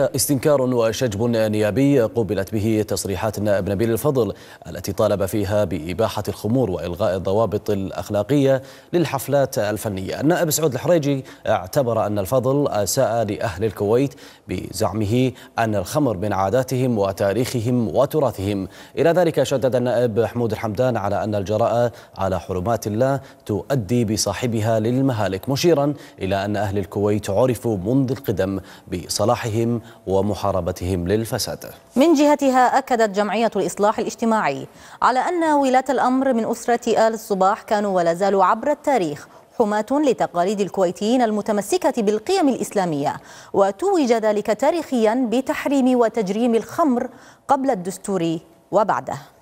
استنكار وشجب نيابي قوبلت به تصريحات النائب نبيل الفضل التي طالب فيها بإباحة الخمور وإلغاء الضوابط الأخلاقية للحفلات الفنية النائب سعود الحريجي اعتبر أن الفضل أساء لأهل الكويت بزعمه أن الخمر من عاداتهم وتاريخهم وتراثهم إلى ذلك شدد النائب حمود الحمدان على أن الجراءة على حرمات الله تؤدي بصاحبها للمهالك مشيرا إلى أن أهل الكويت عرفوا منذ القدم بصلاحهم ومحاربتهم للفساد من جهتها أكدت جمعية الإصلاح الاجتماعي على أن ولاة الأمر من أسرة آل الصباح كانوا ولا زالوا عبر التاريخ حماة لتقاليد الكويتيين المتمسكة بالقيم الإسلامية وتوج ذلك تاريخيا بتحريم وتجريم الخمر قبل الدستور وبعده